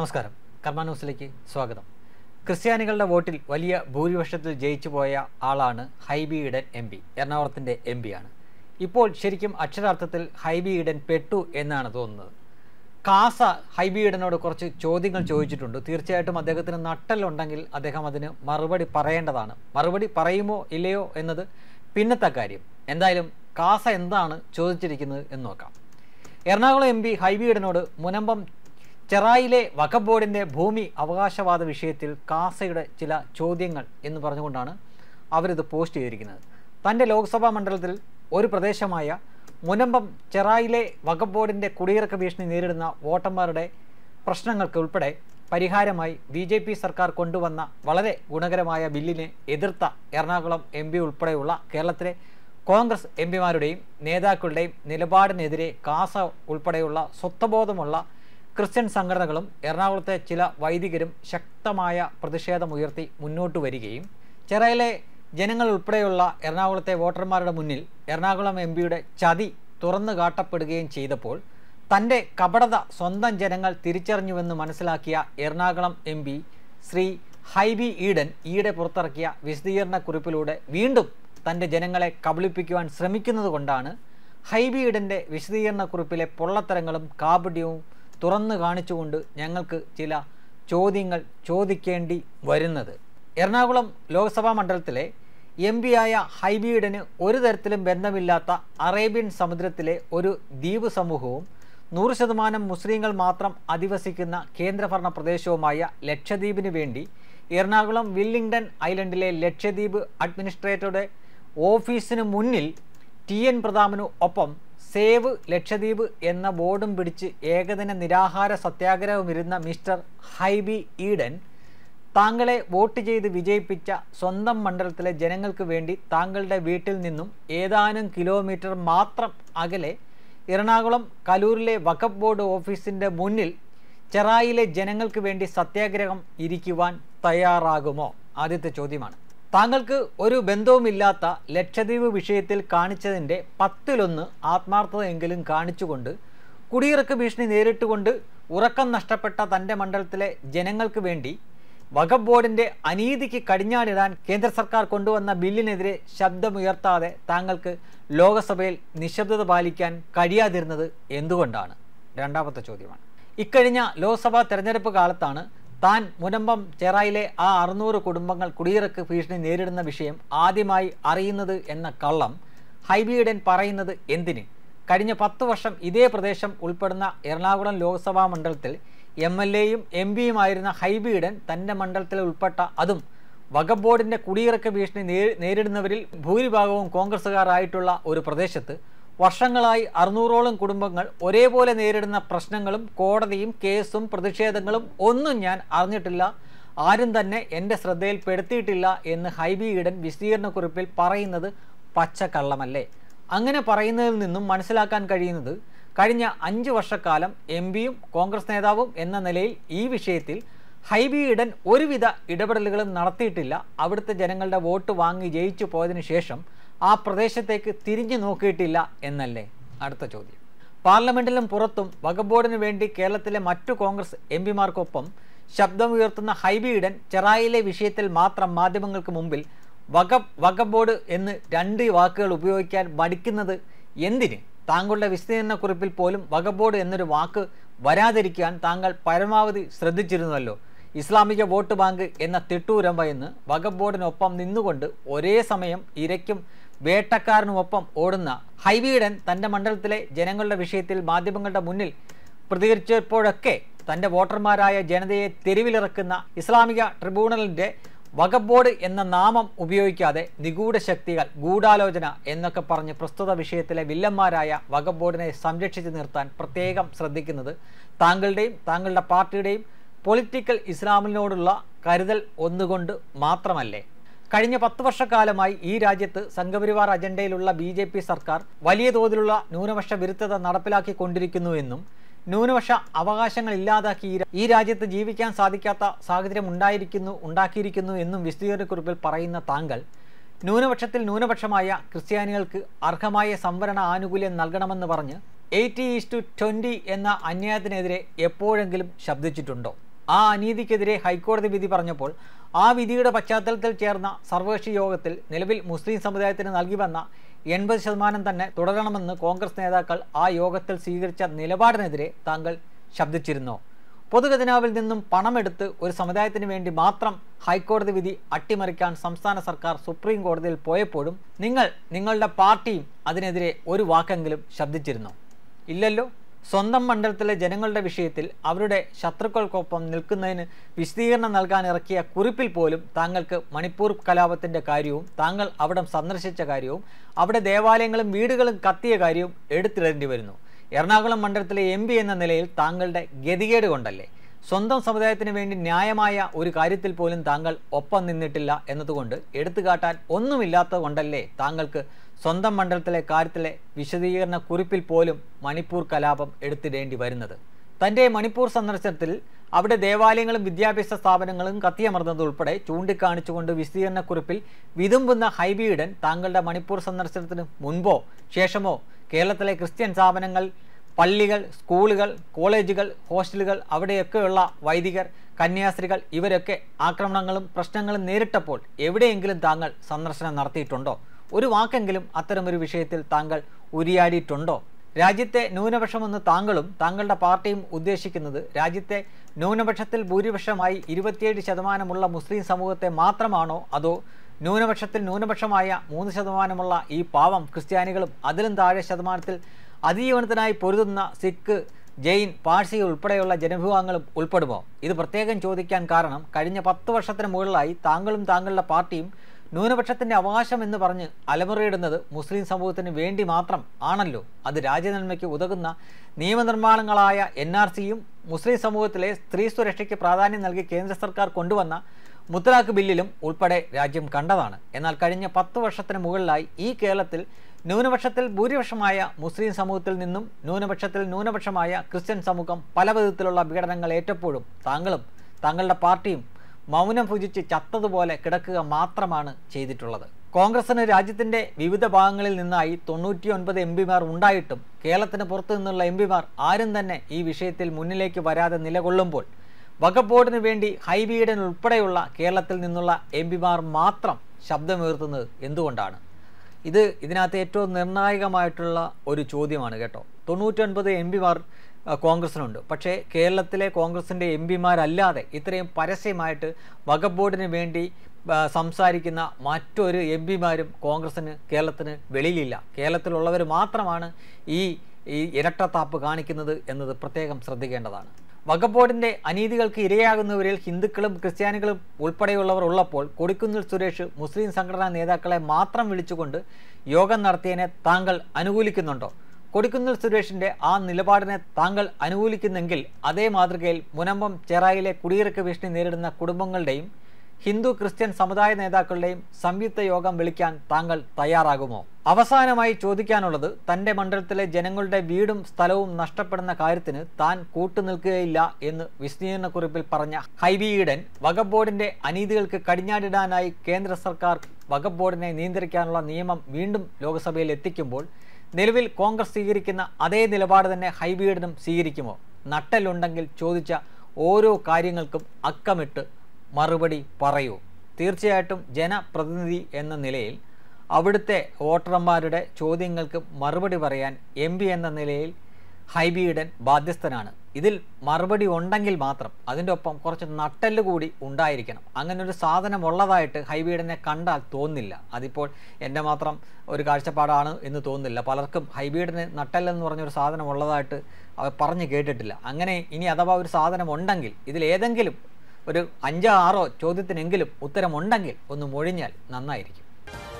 നമസ്കാരം കർമ്മ ന്യൂസിലേക്ക് സ്വാഗതം ക്രിസ്ത്യാനികളുടെ വോട്ടിൽ വലിയ ഭൂരിപക്ഷത്തിൽ ജയിച്ചു പോയ ആളാണ് ഹൈബി ഈഡൻ എം പി എറണാകുളത്തിൻ്റെ എം പിയാണ് ഇപ്പോൾ ശരിക്കും അക്ഷരാർത്ഥത്തിൽ ഹൈബി ഈഡൻ പെട്ടു എന്നാണ് തോന്നുന്നത് കാസ ഹൈബി ഈഡനോട് കുറച്ച് ചോദ്യങ്ങൾ ചോദിച്ചിട്ടുണ്ട് തീർച്ചയായിട്ടും അദ്ദേഹത്തിന് നട്ടലുണ്ടെങ്കിൽ അദ്ദേഹം അതിന് മറുപടി പറയേണ്ടതാണ് മറുപടി പറയുമോ ഇല്ലയോ എന്നത് പിന്നത്തെ കാര്യം എന്തായാലും കാസ എന്താണ് ചോദിച്ചിരിക്കുന്നത് എന്ന് നോക്കാം എറണാകുളം എം പി ഈഡനോട് മുനമ്പം ചെറായിലെ വഖബ് ഭൂമി അവകാശവാദ വിഷയത്തിൽ കാസയുടെ ചില ചോദ്യങ്ങൾ എന്ന് പറഞ്ഞുകൊണ്ടാണ് അവരിത് പോസ്റ്റ് ചെയ്തിരിക്കുന്നത് തൻ്റെ ലോക്സഭാ മണ്ഡലത്തിൽ ഒരു പ്രദേശമായ മുനമ്പം ചെറായിലെ വഖബ് കുടിയിറക്ക ഭീഷണി നേരിടുന്ന വോട്ടർമാരുടെ പ്രശ്നങ്ങൾക്ക് ഉൾപ്പെടെ പരിഹാരമായി ബി ജെ പി സർക്കാർ കൊണ്ടുവന്ന വളരെ ഗുണകരമായ ബില്ലിനെ എതിർത്ത എറണാകുളം എം പി ഉൾപ്പെടെയുള്ള കേരളത്തിലെ കോൺഗ്രസ് എം പിമാരുടെയും നേതാക്കളുടെയും നിലപാടിനെതിരെ കാസ ഉൾപ്പെടെയുള്ള സ്വത്വബോധമുള്ള ക്രിസ്ത്യൻ സംഘടനകളും എറണാകുളത്തെ ചില വൈദികരും ശക്തമായ പ്രതിഷേധമുയർത്തി മുന്നോട്ട് വരികയും ചെറയിലെ ജനങ്ങൾ ഉൾപ്പെടെയുള്ള എറണാകുളത്തെ വോട്ടർമാരുടെ മുന്നിൽ എറണാകുളം എം പിയുടെ ചതി തുറന്നു കാട്ടപ്പെടുകയും ചെയ്തപ്പോൾ തൻ്റെ കപടത സ്വന്തം ജനങ്ങൾ തിരിച്ചറിഞ്ഞുവെന്ന് മനസ്സിലാക്കിയ എറണാകുളം എം പി ശ്രീ ഹൈബി ഈഡൻ ഈയിടെ പുറത്തിറക്കിയ കുറിപ്പിലൂടെ വീണ്ടും തൻ്റെ ജനങ്ങളെ കബളിപ്പിക്കുവാൻ ശ്രമിക്കുന്നത് കൊണ്ടാണ് ഹൈബി ഈഡൻ്റെ കുറിപ്പിലെ പൊള്ളത്തരങ്ങളും കാപട്യവും തുറന്നു കാണിച്ചുകൊണ്ട് ഞങ്ങൾക്ക് ചില ചോദ്യങ്ങൾ ചോദിക്കേണ്ടി വരുന്നത് എറണാകുളം ലോക്സഭാ മണ്ഡലത്തിലെ എം ആയ ഹൈബീഡന് ഒരു തരത്തിലും ബന്ധമില്ലാത്ത അറേബ്യൻ സമുദ്രത്തിലെ ഒരു ദ്വീപ് സമൂഹവും നൂറ് ശതമാനം മുസ്ലിങ്ങൾ മാത്രം അധിവസിക്കുന്ന കേന്ദ്രഭരണ പ്രദേശവുമായ ലക്ഷദ്വീപിന് വേണ്ടി എറണാകുളം വില്ലിംഗ്ടൺ ഐലൻഡിലെ ലക്ഷദ്വീപ് അഡ്മിനിസ്ട്രേറ്ററുടെ ഓഫീസിന് മുന്നിൽ ടി എൻ പ്രതാപനു ഒപ്പം സേവ് ലക്ഷദ്വീപ് എന്ന ബോർഡും പിടിച്ച് ഏകദിന നിരാഹാര ഇരുന്ന മിസ്റ്റർ ഹൈബി ഈഡൻ താങ്കളെ വോട്ട് ചെയ്ത് വിജയിപ്പിച്ച സ്വന്തം മണ്ഡലത്തിലെ ജനങ്ങൾക്ക് വേണ്ടി താങ്കളുടെ വീട്ടിൽ നിന്നും ഏതാനും കിലോമീറ്റർ മാത്രം അകലെ എറണാകുളം കലൂരിലെ വഖഫ് ബോർഡ് ഓഫീസിൻ്റെ മുന്നിൽ ചെറായിലെ ജനങ്ങൾക്ക് വേണ്ടി സത്യാഗ്രഹം ഇരിക്കുവാൻ തയ്യാറാകുമോ ആദ്യത്തെ ചോദ്യമാണ് താങ്കൾക്ക് ഒരു ബന്ധവുമില്ലാത്ത ലക്ഷദ്വീപ് വിഷയത്തിൽ കാണിച്ചതിൻ്റെ പത്തിലൊന്ന് ആത്മാർത്ഥതയെങ്കിലും കാണിച്ചുകൊണ്ട് കുടിയിറക്ക് ഭീഷണി നേരിട്ടുകൊണ്ട് ഉറക്കം നഷ്ടപ്പെട്ട തൻ്റെ മണ്ഡലത്തിലെ ജനങ്ങൾക്ക് വേണ്ടി വഖബ് ബോർഡിൻ്റെ അനീതിക്ക് കടിഞ്ഞാണിടാൻ കേന്ദ്ര സർക്കാർ കൊണ്ടുവന്ന ബില്ലിനെതിരെ ശബ്ദമുയർത്താതെ താങ്കൾക്ക് ലോകസഭയിൽ നിശബ്ദത പാലിക്കാൻ കഴിയാതിരുന്നത് എന്തുകൊണ്ടാണ് രണ്ടാമത്തെ ചോദ്യമാണ് ഇക്കഴിഞ്ഞ ലോക്സഭാ തെരഞ്ഞെടുപ്പ് കാലത്താണ് താൻ മുനമ്പം ചെറായിലെ ആ അറുന്നൂറ് കുടുംബങ്ങൾ കുടിയിറക്ക് ഭീഷണി നേരിടുന്ന വിഷയം ആദ്യമായി അറിയുന്നത് എന്ന കള്ളം ഹൈബിയുടൻ പറയുന്നത് എന്തിന് കഴിഞ്ഞ പത്ത് വർഷം ഇതേ പ്രദേശം ഉൾപ്പെടുന്ന എറണാകുളം ലോക്സഭാ മണ്ഡലത്തിൽ എം എൽ എയും എം പിയുമായിരുന്ന ഹൈബിയുടൻ തൻ്റെ മണ്ഡലത്തിൽ ഉൾപ്പെട്ട അതും വകബോർഡിൻ്റെ കുടിയിറക്ക ഭീഷണി നേരിടുന്നവരിൽ ഭൂരിഭാഗവും കോൺഗ്രസ്സുകാരായിട്ടുള്ള ഒരു പ്രദേശത്ത് വർഷങ്ങളായി അറുന്നൂറോളം കുടുംബങ്ങൾ ഒരേപോലെ നേരിടുന്ന പ്രശ്നങ്ങളും കോടതിയും കേസും പ്രതിഷേധങ്ങളും ഒന്നും ഞാൻ അറിഞ്ഞിട്ടില്ല ആരും തന്നെ എൻ്റെ ശ്രദ്ധയിൽപ്പെടുത്തിയിട്ടില്ല എന്ന് ഹൈബി ഈഡൻ വിശദീകരണക്കുറിപ്പിൽ പറയുന്നത് പച്ചക്കള്ളമല്ലേ അങ്ങനെ പറയുന്നതിൽ നിന്നും മനസ്സിലാക്കാൻ കഴിയുന്നത് കഴിഞ്ഞ അഞ്ച് വർഷക്കാലം എം പിയും കോൺഗ്രസ് നേതാവും എന്ന നിലയിൽ ഈ വിഷയത്തിൽ ഹൈബി ഈഡൻ ഒരുവിധ ഇടപെടലുകളും നടത്തിയിട്ടില്ല അവിടുത്തെ ജനങ്ങളുടെ വോട്ട് വാങ്ങി ജയിച്ചു പോയതിനു ശേഷം ആ പ്രദേശത്തേക്ക് തിരിഞ്ഞു നോക്കിയിട്ടില്ല എന്നല്ലേ അടുത്ത ചോദ്യം പാർലമെന്റിലും പുറത്തും വകബോർഡിനു വേണ്ടി കേരളത്തിലെ മറ്റു കോൺഗ്രസ് എം പിമാർക്കൊപ്പം ശബ്ദമുയർത്തുന്ന ഹൈബി ഈഡൻ ചെറായിലെ വിഷയത്തിൽ മാത്രം മാധ്യമങ്ങൾക്ക് മുമ്പിൽ വക വകബോർഡ് എന്ന് രണ്ട് വാക്കുകൾ ഉപയോഗിക്കാൻ മടിക്കുന്നത് എന്തിന് താങ്കളുടെ വിശദീകരണക്കുറിപ്പിൽ പോലും വകബോർഡ് എന്നൊരു വാക്ക് വരാതിരിക്കാൻ താങ്കൾ പരമാവധി ശ്രദ്ധിച്ചിരുന്നുവല്ലോ ഇസ്ലാമിക വോട്ട് ബാങ്ക് എന്ന തിട്ടൂരമ്പ എന്ന് വകബോർഡിനൊപ്പം നിന്നുകൊണ്ട് ഒരേ സമയം ഇരയ്ക്കും വേട്ടക്കാരനുമൊപ്പം ഓടുന്ന ഹൈവീഡൻ തൻ്റെ മണ്ഡലത്തിലെ ജനങ്ങളുടെ വിഷയത്തിൽ മാധ്യമങ്ങളുടെ മുന്നിൽ പ്രതികരിച്ചപ്പോഴൊക്കെ തൻ്റെ വോട്ടർമാരായ ജനതയെ തെരുവിലിറക്കുന്ന ഇസ്ലാമിക ട്രിബ്യൂണലിൻ്റെ വകബോർഡ് എന്ന നാമം ഉപയോഗിക്കാതെ നിഗൂഢ ശക്തികൾ ഗൂഢാലോചന എന്നൊക്കെ പറഞ്ഞ് പ്രസ്തുത വിഷയത്തിലെ വില്ലന്മാരായ വകബോർഡിനെ സംരക്ഷിച്ചു നിർത്താൻ പ്രത്യേകം ശ്രദ്ധിക്കുന്നത് താങ്കളുടെയും താങ്കളുടെ പാർട്ടിയുടെയും പൊളിറ്റിക്കൽ ഇസ്ലാമിനോടുള്ള കരുതൽ ഒന്നുകൊണ്ട് മാത്രമല്ലേ കഴിഞ്ഞ പത്ത് വർഷക്കാലമായി ഈ രാജ്യത്ത് സംഘപരിവാർ അജണ്ടയിലുള്ള ബി ജെ പി സർക്കാർ വലിയ തോതിലുള്ള ന്യൂനപക്ഷ വിരുദ്ധത നടപ്പിലാക്കിക്കൊണ്ടിരിക്കുന്നുവെന്നും ന്യൂനപക്ഷ അവകാശങ്ങൾ ഇല്ലാതാക്കി ഈ രാജ്യത്ത് ജീവിക്കാൻ സാധിക്കാത്ത സാഹചര്യം ഉണ്ടായിരിക്കുന്നു ഉണ്ടാക്കിയിരിക്കുന്നു എന്നും വിശദീകരണക്കുറിപ്പിൽ പറയുന്ന താങ്കൾ ന്യൂനപക്ഷത്തിൽ ന്യൂനപക്ഷമായ ക്രിസ്ത്യാനികൾക്ക് അർഹമായ സംവരണ ആനുകൂല്യം നൽകണമെന്ന് പറഞ്ഞ് എയ്റ്റി എന്ന അന്യായത്തിനെതിരെ എപ്പോഴെങ്കിലും ശബ്ദിച്ചിട്ടുണ്ടോ ആ അനീതിക്കെതിരെ ഹൈക്കോടതി വിധി പറഞ്ഞപ്പോൾ ആ വിധിയുടെ പശ്ചാത്തലത്തിൽ ചേർന്ന സർവകക്ഷി യോഗത്തിൽ നിലവിൽ മുസ്ലിം സമുദായത്തിന് നൽകി വന്ന എൺപത് ശതമാനം തന്നെ തുടരണമെന്ന് കോൺഗ്രസ് നേതാക്കൾ ആ യോഗത്തിൽ സ്വീകരിച്ച നിലപാടിനെതിരെ താങ്കൾ ശബ്ദിച്ചിരുന്നു പൊതുഖജനാവിൽ നിന്നും പണമെടുത്ത് ഒരു സമുദായത്തിന് വേണ്ടി മാത്രം ഹൈക്കോടതി വിധി അട്ടിമറിക്കാൻ സംസ്ഥാന സർക്കാർ സുപ്രീം കോടതിയിൽ പോയപ്പോഴും നിങ്ങൾ നിങ്ങളുടെ പാർട്ടിയും അതിനെതിരെ ഒരു വാക്കെങ്കിലും ശബ്ദിച്ചിരുന്നു ഇല്ലല്ലോ സ്വന്തം മണ്ഡലത്തിലെ ജനങ്ങളുടെ വിഷയത്തിൽ അവരുടെ ശത്രുക്കൾക്കൊപ്പം നിൽക്കുന്നതിന് വിശദീകരണം നൽകാൻ ഇറക്കിയ കുറിപ്പിൽ പോലും താങ്കൾക്ക് മണിപ്പൂർ കലാപത്തിൻ്റെ കാര്യവും താങ്കൾ അവിടം സന്ദർശിച്ച കാര്യവും അവിടെ ദേവാലയങ്ങളും വീടുകളും കത്തിയ കാര്യവും എടുത്തിടേണ്ടി വരുന്നു എറണാകുളം മണ്ഡലത്തിലെ എം എന്ന നിലയിൽ താങ്കളുടെ ഗതികേട് കൊണ്ടല്ലേ സ്വന്തം സമുദായത്തിന് വേണ്ടി ന്യായമായ ഒരു കാര്യത്തിൽ പോലും താങ്കൾ ഒപ്പം നിന്നിട്ടില്ല എന്നതുകൊണ്ട് എടുത്തുകാട്ടാൻ ഒന്നുമില്ലാത്തത് കൊണ്ടല്ലേ താങ്കൾക്ക് സ്വന്തം മണ്ഡലത്തിലെ കാര്യത്തിലെ വിശദീകരണ കുറിപ്പിൽ പോലും മണിപ്പൂർ കലാപം എടുത്തിടേണ്ടി വരുന്നത് തൻ്റെ മണിപ്പൂർ സന്ദർശനത്തിൽ അവിടെ ദേവാലയങ്ങളും വിദ്യാഭ്യാസ സ്ഥാപനങ്ങളും കത്തിയമർന്നതുൾപ്പെടെ ചൂണ്ടിക്കാണിച്ചുകൊണ്ട് വിശദീകരണക്കുറിപ്പിൽ വിതുമ്പുന്ന ഹൈബിയുടൻ താങ്കളുടെ മണിപ്പൂർ സന്ദർശനത്തിന് മുൻപോ ശേഷമോ കേരളത്തിലെ ക്രിസ്ത്യൻ സ്ഥാപനങ്ങൾ പള്ളികൾ സ്കൂളുകൾ കോളേജുകൾ ഹോസ്റ്റലുകൾ അവിടെയൊക്കെയുള്ള വൈദികർ കന്യാസ്ത്രീകൾ ഇവരൊക്കെ ആക്രമണങ്ങളും പ്രശ്നങ്ങളും നേരിട്ടപ്പോൾ എവിടെയെങ്കിലും താങ്കൾ സന്ദർശനം നടത്തിയിട്ടുണ്ടോ ഒരു വാക്കെങ്കിലും അത്തരമൊരു വിഷയത്തിൽ താങ്കൾ ഉരിയാടിയിട്ടുണ്ടോ രാജ്യത്തെ ന്യൂനപക്ഷമെന്ന് താങ്കളും താങ്കളുടെ പാർട്ടിയും ഉദ്ദേശിക്കുന്നത് രാജ്യത്തെ ന്യൂനപക്ഷത്തിൽ ഭൂരിപക്ഷമായി ഇരുപത്തിയേഴ് ശതമാനമുള്ള മുസ്ലിം സമൂഹത്തെ മാത്രമാണോ അതോ ന്യൂനപക്ഷത്തിൽ ന്യൂനപക്ഷമായ മൂന്ന് ശതമാനമുള്ള ഈ പാവം ക്രിസ്ത്യാനികളും അതിലും താഴെ ശതമാനത്തിൽ അതിജീവനത്തിനായി പൊരുതുന്ന സിഖ് ജെയിൻ പാഴ്സി ഉൾപ്പെടെയുള്ള ജനവിഭാഗങ്ങളും ഉൾപ്പെടുമോ ഇത് പ്രത്യേകം ചോദിക്കാൻ കാരണം കഴിഞ്ഞ പത്ത് വർഷത്തിന് മുകളിലായി താങ്കളും താങ്കളുടെ പാർട്ടിയും ന്യൂനപക്ഷത്തിൻ്റെ അവകാശം എന്ന് പറഞ്ഞ് അലമുറയിടുന്നത് മുസ്ലിം സമൂഹത്തിന് വേണ്ടി മാത്രം ആണല്ലോ അത് രാജ്യനന്മയ്ക്ക് ഉതകുന്ന നിയമനിർമ്മാണങ്ങളായ എൻ ആർ സിയും മുസ്ലിം സമൂഹത്തിലെ സ്ത്രീ സുരക്ഷയ്ക്ക് പ്രാധാന്യം നൽകി കേന്ദ്ര സർക്കാർ കൊണ്ടുവന്ന മുത്തലാഖ് ബില്ലിലും ഉൾപ്പെടെ രാജ്യം കണ്ടതാണ് എന്നാൽ കഴിഞ്ഞ പത്ത് വർഷത്തിന് മുകളിലായി ഈ കേരളത്തിൽ ന്യൂനപക്ഷത്തിൽ ഭൂരിപക്ഷമായ മുസ്ലിം സമൂഹത്തിൽ നിന്നും ന്യൂനപക്ഷത്തിൽ ന്യൂനപക്ഷമായ ക്രിസ്ത്യൻ സമൂഹം പല വിധത്തിലുള്ള പീഡനങ്ങൾ ഏറ്റപ്പോഴും താങ്കളും താങ്കളുടെ പാർട്ടിയും മൗനം ഭുജിച്ച് ചത്തതുപോലെ കിടക്കുക മാത്രമാണ് ചെയ്തിട്ടുള്ളത് കോൺഗ്രസിന് രാജ്യത്തിൻ്റെ വിവിധ ഭാഗങ്ങളിൽ നിന്നായി തൊണ്ണൂറ്റിയൊൻപത് എം പിമാർ ഉണ്ടായിട്ടും കേരളത്തിന് പുറത്തു നിന്നുള്ള എം പിമാർ ആരും തന്നെ ഈ വിഷയത്തിൽ മുന്നിലേക്ക് വരാതെ നിലകൊള്ളുമ്പോൾ വഖഫ് ബോർഡിന് വേണ്ടി ഹൈബീഡൻ ഉൾപ്പെടെയുള്ള കേരളത്തിൽ നിന്നുള്ള എം പിമാർ മാത്രം ശബ്ദമുയർത്തുന്നത് എന്തുകൊണ്ടാണ് ഇത് ഇതിനകത്ത് ഏറ്റവും നിർണായകമായിട്ടുള്ള ഒരു ചോദ്യമാണ് കേട്ടോ തൊണ്ണൂറ്റൊൻപത് എം പിമാർ കോൺഗ്രസിനുണ്ട് പക്ഷേ കേരളത്തിലെ കോൺഗ്രസിൻ്റെ എം പിമാരല്ലാതെ ഇത്രയും പരസ്യമായിട്ട് വകബോർഡിന് ബോർഡിന് വേണ്ടി സംസാരിക്കുന്ന മറ്റൊരു എം പിമാരും കോൺഗ്രസിന് കേരളത്തിന് വെളിയിലില്ല കേരളത്തിലുള്ളവർ മാത്രമാണ് ഈ ഈ ഇരട്ടത്താപ്പ് കാണിക്കുന്നത് എന്നത് പ്രത്യേകം ശ്രദ്ധിക്കേണ്ടതാണ് വകബോർഡിൻ്റെ അനീതികൾക്ക് ഇരയാകുന്നവരിൽ ഹിന്ദുക്കളും ക്രിസ്ത്യാനികളും ഉൾപ്പെടെയുള്ളവർ ഉള്ളപ്പോൾ കൊടിക്കുന്നിൽ സുരേഷ് മുസ്ലിം സംഘടനാ നേതാക്കളെ മാത്രം വിളിച്ചുകൊണ്ട് യോഗം നടത്തിയതിനെ താങ്കൾ അനുകൂലിക്കുന്നുണ്ടോ കൊടിക്കുന്നിൽ സുരേഷിന്റെ ആ നിലപാടിനെ താങ്കൾ അനുകൂലിക്കുന്നെങ്കിൽ അതേ മാതൃകയിൽ മുനമ്പം ചെറായിലെ കുടിയിറക്ക ഭീഷണി നേരിടുന്ന കുടുംബങ്ങളുടെയും ഹിന്ദു ക്രിസ്ത്യൻ സമുദായ നേതാക്കളുടെയും സംയുക്ത യോഗം വിളിക്കാൻ താങ്കൾ തയ്യാറാകുമോ അവസാനമായി ചോദിക്കാനുള്ളത് തന്റെ മണ്ഡലത്തിലെ ജനങ്ങളുടെ വീടും സ്ഥലവും നഷ്ടപ്പെടുന്ന കാര്യത്തിന് താൻ കൂട്ടുനിൽക്കുകയില്ല എന്ന് വിശദീകരണക്കുറിപ്പിൽ പറഞ്ഞ ഹൈബി ഈഡൻ ബോർഡിന്റെ അനീതികൾക്ക് കടിഞ്ഞാടിടാനായി കേന്ദ്ര സർക്കാർ വകബോർഡിനെ ബോർഡിനെ നിയന്ത്രിക്കാനുള്ള നിയമം വീണ്ടും ലോക്സഭയിൽ എത്തിക്കുമ്പോൾ നിലവിൽ കോൺഗ്രസ് സ്വീകരിക്കുന്ന അതേ നിലപാട് തന്നെ ഹൈബീഡിനും സ്വീകരിക്കുമോ നട്ടലുണ്ടെങ്കിൽ ചോദിച്ച ഓരോ കാര്യങ്ങൾക്കും അക്കമിട്ട് മറുപടി പറയൂ തീർച്ചയായിട്ടും ജനപ്രതിനിധി എന്ന നിലയിൽ അവിടുത്തെ വോട്ടർമാരുടെ ചോദ്യങ്ങൾക്ക് മറുപടി പറയാൻ എം എന്ന നിലയിൽ ഹൈബീഡൻ ബാധ്യസ്ഥനാണ് ഇതിൽ മറുപടി ഉണ്ടെങ്കിൽ മാത്രം അതിൻ്റെ ഒപ്പം കുറച്ച് നട്ടല് കൂടി ഉണ്ടായിരിക്കണം അങ്ങനെ ഒരു സാധനം ഉള്ളതായിട്ട് ഹൈബീഡിനെ കണ്ടാൽ തോന്നില്ല അതിപ്പോൾ എൻ്റെ മാത്രം ഒരു കാഴ്ചപ്പാടാണ് എന്ന് തോന്നുന്നില്ല പലർക്കും ഹൈബീഡിന് നട്ടല്ലെന്ന് പറഞ്ഞൊരു സാധനം ഉള്ളതായിട്ട് അവർ പറഞ്ഞ് കേട്ടിട്ടില്ല അങ്ങനെ ഇനി അഥവാ ഒരു സാധനം ഉണ്ടെങ്കിൽ ഇതിലേതെങ്കിലും ഒരു അഞ്ചോ ആറോ ചോദ്യത്തിനെങ്കിലും ഉത്തരമുണ്ടെങ്കിൽ ഒന്ന് മൊഴിഞ്ഞാൽ നന്നായിരിക്കും